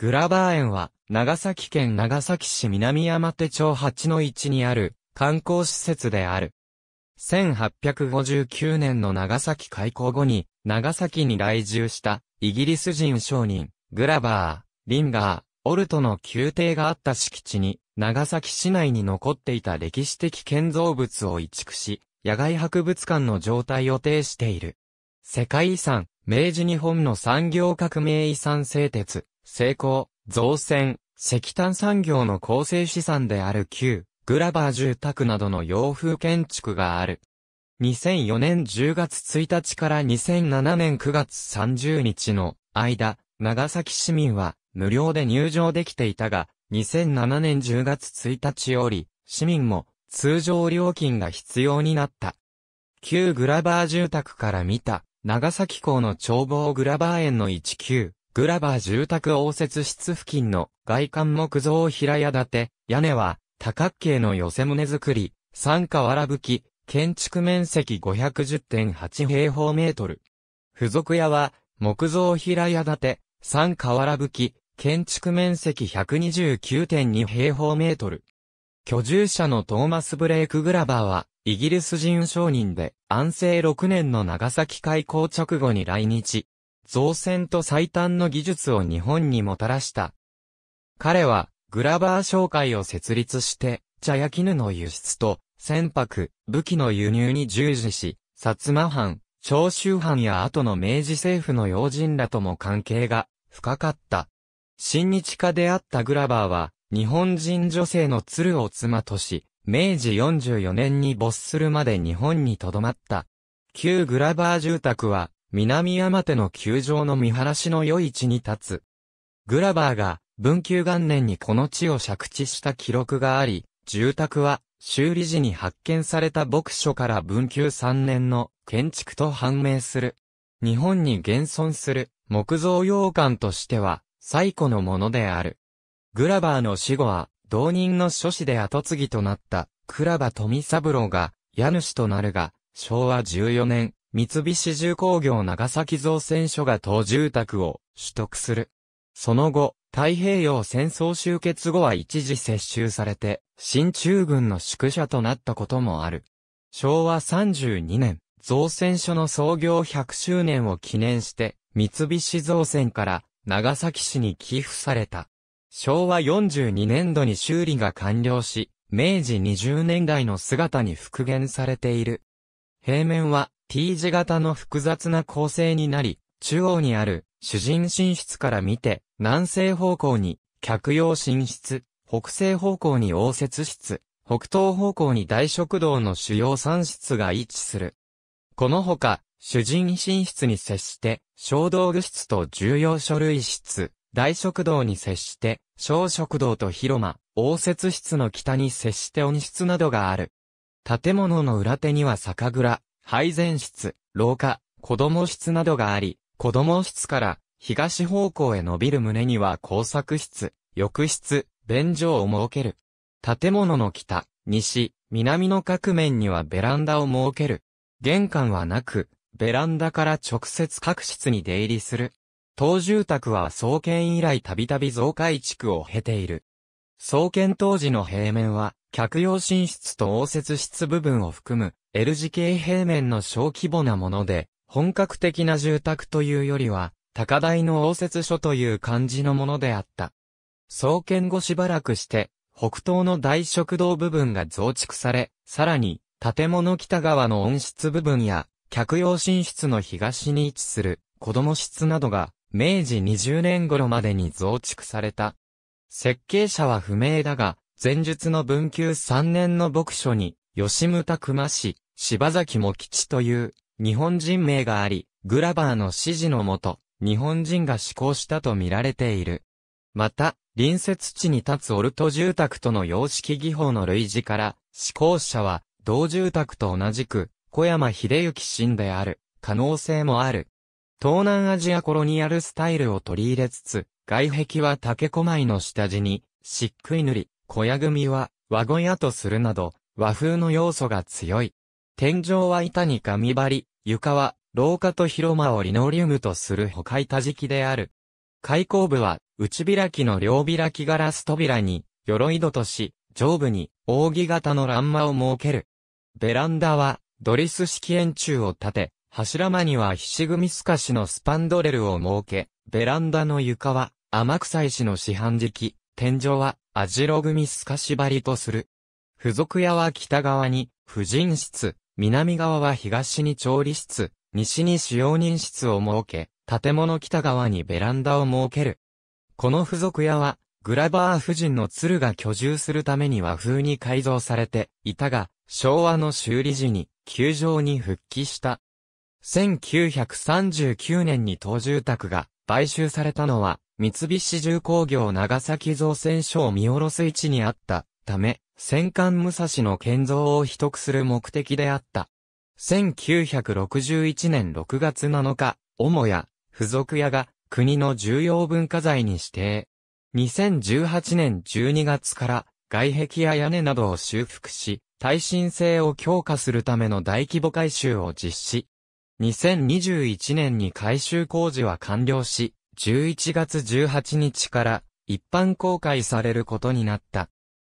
グラバー園は、長崎県長崎市南山手町8の1にある、観光施設である。1859年の長崎開港後に、長崎に来住した、イギリス人商人、グラバー、リンガー、オルトの宮廷があった敷地に、長崎市内に残っていた歴史的建造物を移築し、野外博物館の状態を呈している。世界遺産、明治日本の産業革命遺産製鉄、成功、造船、石炭産業の構成資産である旧、グラバー住宅などの洋風建築がある。2004年10月1日から2007年9月30日の間、長崎市民は無料で入場できていたが、2007年10月1日より、市民も通常料金が必要になった。旧グラバー住宅から見た、長崎港の眺望グラバー園の19グラバー住宅応接室付近の外観木造平屋建て、屋根は多角形の寄せ棟造り、三原吹き、建築面積510.8平方メートル。付属屋は木造平屋建て、三原吹き、建築面積129.2平方メートル。居住者のトーマス・ブレイク・グラバーは、イギリス人商人で、安政6年の長崎開港直後に来日。造船と最短の技術を日本にもたらした。彼は、グラバー商会を設立して、茶や絹の輸出と、船舶、武器の輸入に従事し、薩摩藩、長州藩や後の明治政府の要人らとも関係が深かった。新日家であったグラバーは、日本人女性の鶴を妻とし、明治44年に没するまで日本に留まった。旧グラバー住宅は、南山手の球場の見晴らしの良い地に立つ。グラバーが文久元年にこの地を借地した記録があり、住宅は修理時に発見された牧所から文久3年の建築と判明する。日本に現存する木造洋館としては最古のものである。グラバーの死後は同人の諸子で後継ぎとなった倉場富三郎が家主となるが、昭和14年、三菱重工業長崎造船所が当住宅を取得する。その後、太平洋戦争終結後は一時接収されて、新中軍の宿舎となったこともある。昭和32年、造船所の創業100周年を記念して、三菱造船から長崎市に寄付された。昭和42年度に修理が完了し、明治20年代の姿に復元されている。平面は T 字型の複雑な構成になり、中央にある主人寝室から見て、南西方向に客用寝室、北西方向に応接室、北東方向に大食堂の主要3室が位置する。このほか、主人寝室に接して、小道具室と重要書類室、大食堂に接して、小食堂と広間、応接室の北に接して温室などがある。建物の裏手には酒蔵、配膳室、廊下、子供室などがあり、子供室から東方向へ伸びる胸には工作室、浴室、便所を設ける。建物の北、西、南の各面にはベランダを設ける。玄関はなく、ベランダから直接各室に出入りする。当住宅は創建以来たびたび増改築を経ている。創建当時の平面は、客用寝室と応接室部分を含む L 字形平面の小規模なもので、本格的な住宅というよりは、高台の応接所という感じのものであった。創建後しばらくして、北東の大食堂部分が増築され、さらに、建物北側の温室部分や、客用寝室の東に位置する子供室などが、明治20年頃までに増築された。設計者は不明だが、前述の文久3年の牧書に、吉村熊氏、柴崎茂吉という、日本人名があり、グラバーの指示のもと、日本人が施行したと見られている。また、隣接地に立つオルト住宅との様式技法の類似から、施行者は、同住宅と同じく、小山秀幸新である、可能性もある。東南アジアコロニアルスタイルを取り入れつつ、外壁は竹小米の下地に、漆喰塗り、小屋組は和小屋とするなど和風の要素が強い。天井は板に紙張り、床は廊下と広間をリノリウムとする他か板敷きである。開口部は内開きの両開きガラス扉に鎧戸とし、上部に扇形の欄間を設ける。ベランダはドリス式円柱を立て、柱間には菱組すかしのスパンドレルを設け、ベランダの床は天草石の市販敷、天井はアジロ組スカシバリとする。付属屋は北側に、婦人室、南側は東に調理室、西に使用人室を設け、建物北側にベランダを設ける。この付属屋は、グラバー夫人の鶴が居住するために和風に改造されていたが、昭和の修理時に、球場に復帰した。1939年に当住宅が買収されたのは、三菱重工業長崎造船所を見下ろす位置にあったため、戦艦武蔵の建造を秘匿する目的であった。1961年6月7日、母屋、付属屋が国の重要文化財に指定。2018年12月から外壁や屋根などを修復し、耐震性を強化するための大規模改修を実施。2021年に改修工事は完了し、11月18日から一般公開されることになった。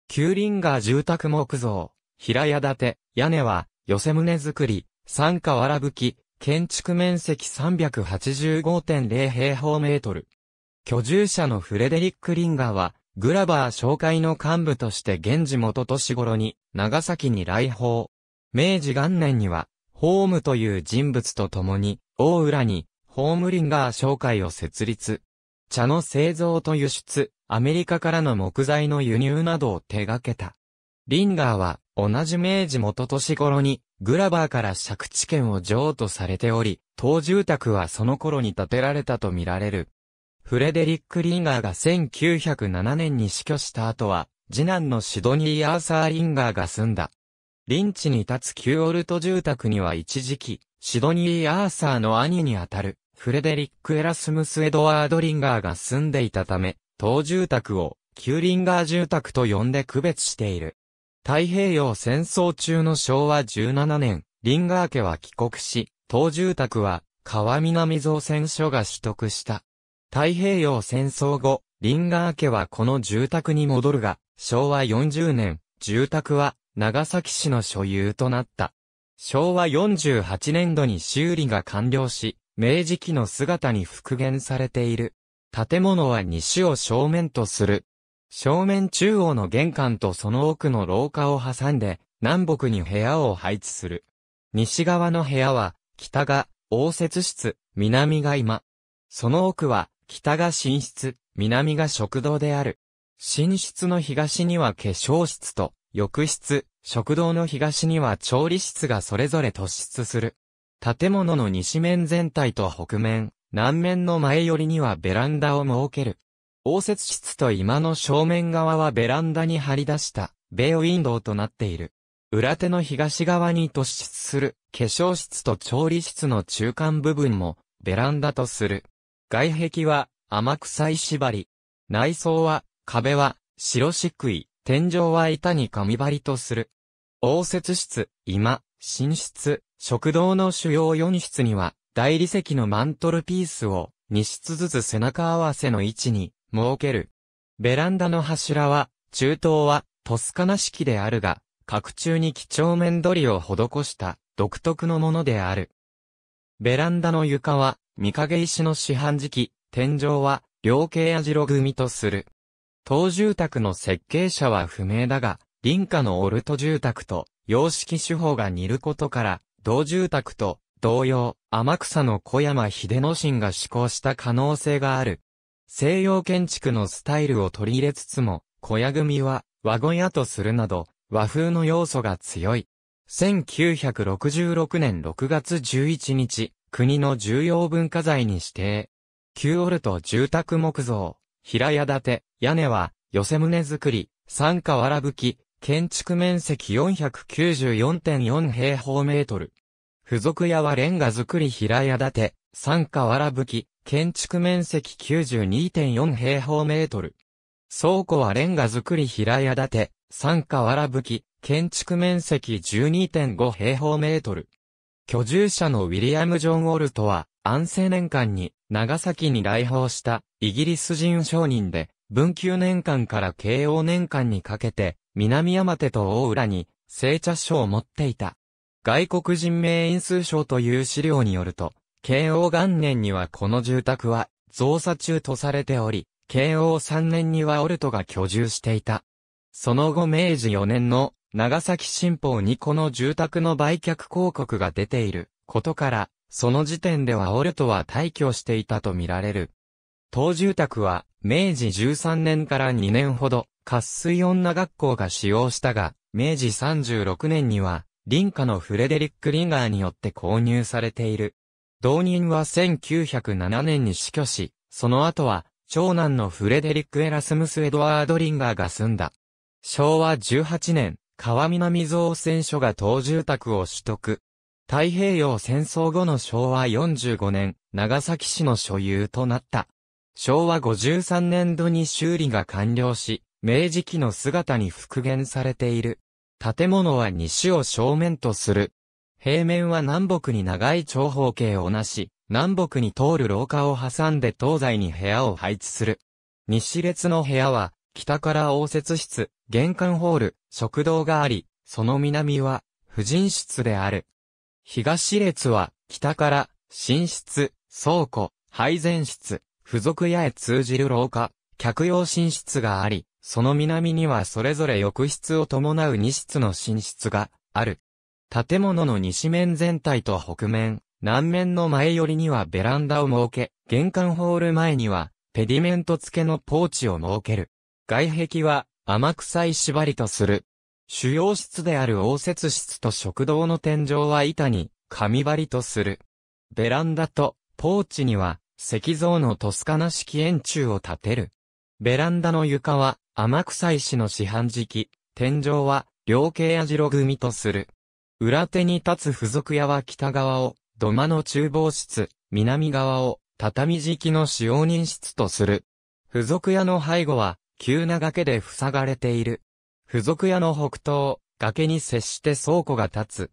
キガー住宅木造、平屋建て、屋根は、寄せ棟造り、三河ら吹き、建築面積385.0平方メートル。居住者のフレデリック・リンガーは、グラバー紹介の幹部として現地元年頃に、長崎に来訪。明治元年には、ホームという人物と共に、大浦に、ホームリンガー商会を設立。茶の製造と輸出、アメリカからの木材の輸入などを手掛けた。リンガーは、同じ明治元年頃に、グラバーから借地権を譲渡されており、当住宅はその頃に建てられたとみられる。フレデリック・リンガーが1907年に死去した後は、次男のシドニー・アーサー・リンガーが住んだ。リンチに立つ旧オルト住宅には一時期、シドニー・アーサーの兄にあたる、フレデリック・エラスムス・エドワード・リンガーが住んでいたため、当住宅を、旧リンガー住宅と呼んで区別している。太平洋戦争中の昭和17年、リンガー家は帰国し、当住宅は、川南造船所が取得した。太平洋戦争後、リンガー家はこの住宅に戻るが、昭和40年、住宅は、長崎市の所有となった。昭和48年度に修理が完了し、明治期の姿に復元されている。建物は西を正面とする。正面中央の玄関とその奥の廊下を挟んで、南北に部屋を配置する。西側の部屋は、北が、応接室、南が今。その奥は、北が寝室、南が食堂である。寝室の東には化粧室と、浴室、食堂の東には調理室がそれぞれ突出する。建物の西面全体と北面、南面の前寄りにはベランダを設ける。応接室と今の正面側はベランダに張り出した、ベイウィンドウとなっている。裏手の東側に突出する、化粧室と調理室の中間部分も、ベランダとする。外壁は、天草石張内装は、壁は、白漆喰、天井は板に紙張りとする。応接室、今、寝室、食堂の主要4室には、大理石のマントルピースを、2室ずつ背中合わせの位置に、設ける。ベランダの柱は、中東は、トスカナ式であるが、角中に几帳面取りを施した、独特のものである。ベランダの床は、見影石の市販時期、天井は、両形ジ白組とする。当住宅の設計者は不明だが、林家のオルト住宅と、様式手法が似ることから、同住宅と同様、天草の小山秀之進が施行した可能性がある。西洋建築のスタイルを取り入れつつも、小屋組は和小屋とするなど、和風の要素が強い。1966年6月11日、国の重要文化財に指定。旧オルト住宅木造、平屋建て、屋根は、寄せ棟造り、三原吹き、建築面積494.4平方メートル。付属屋はレンガ造り平屋建て、三ら吹き、建築面積92.4平方メートル。倉庫はレンガ造り平屋建て、三ら吹き、建築面積12.5平方メートル。居住者のウィリアム・ジョン・オルトは、安政年間に長崎に来訪したイギリス人商人で、文久年間から慶応年間にかけて、南山手と大浦に、聖茶所を持っていた。外国人名員数賞という資料によると、慶応元年にはこの住宅は、造作中とされており、慶応3年にはオルトが居住していた。その後明治4年の長崎新報にこの住宅の売却広告が出ていることから、その時点ではオルトは退去していたとみられる。当住宅は明治13年から2年ほど滑水女学校が使用したが、明治36年には、林家のフレデリック・リンガーによって購入されている。同人は1907年に死去し、その後は、長男のフレデリック・エラスムス・エドワード・リンガーが住んだ。昭和18年、川南造船所が当住宅を取得。太平洋戦争後の昭和45年、長崎市の所有となった。昭和53年度に修理が完了し、明治期の姿に復元されている。建物は西を正面とする。平面は南北に長い長方形をなし、南北に通る廊下を挟んで東西に部屋を配置する。西列の部屋は、北から応接室、玄関ホール、食堂があり、その南は、婦人室である。東列は、北から、寝室、倉庫、配膳室、付属屋へ通じる廊下、客用寝室があり、その南にはそれぞれ浴室を伴う2室の寝室がある。建物の西面全体と北面、南面の前寄りにはベランダを設け、玄関ホール前にはペディメント付けのポーチを設ける。外壁は甘臭い縛りとする。主要室である応接室と食堂の天井は板に、紙張りとする。ベランダと、ポーチには、石像のトスカナ式円柱を建てる。ベランダの床は、天草石の販時敷、天井は、両形や白組とする。裏手に立つ付属屋は北側を、土間の厨房室、南側を、畳敷の使用人室とする。付属屋の背後は、急な崖で塞がれている。付属屋の北東、崖に接して倉庫が立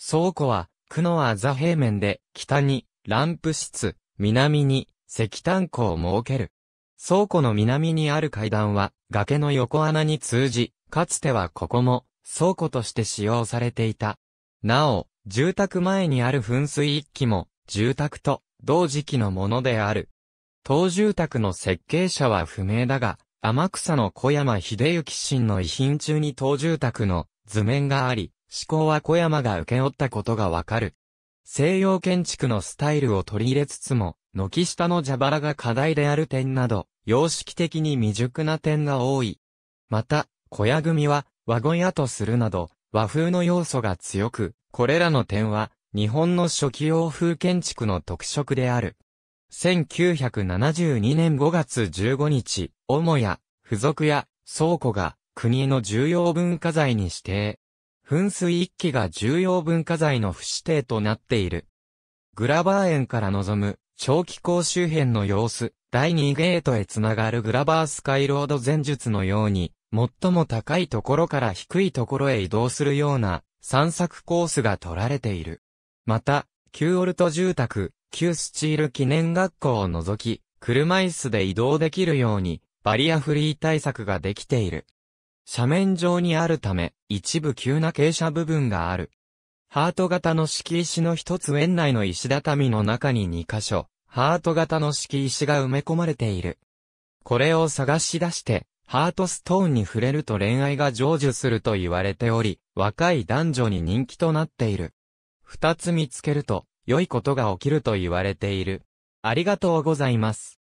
つ。倉庫は、区のあざ平面で、北に、ランプ室、南に、石炭庫を設ける。倉庫の南にある階段は崖の横穴に通じ、かつてはここも倉庫として使用されていた。なお、住宅前にある噴水一機も住宅と同時期のものである。当住宅の設計者は不明だが、天草の小山秀幸氏の遺品中に当住宅の図面があり、思考は小山が受け負ったことがわかる。西洋建築のスタイルを取り入れつつも、軒下の蛇腹が課題である点など、様式的に未熟な点が多い。また、小屋組は、和語屋とするなど、和風の要素が強く、これらの点は、日本の初期洋風建築の特色である。1972年5月15日、母屋、付属や倉庫が国の重要文化財に指定。噴水一揆が重要文化財の不指定となっている。グラバー園から望む長期港周辺の様子、第2ゲートへ繋がるグラバースカイロード前述のように、最も高いところから低いところへ移動するような散策コースが取られている。また、旧オルト住宅、旧スチール記念学校を除き、車椅子で移動できるように、バリアフリー対策ができている。斜面上にあるため、一部急な傾斜部分がある。ハート型の敷石の一つ園内の石畳の中に2箇所、ハート型の敷石が埋め込まれている。これを探し出して、ハートストーンに触れると恋愛が成就すると言われており、若い男女に人気となっている。二つ見つけると、良いことが起きると言われている。ありがとうございます。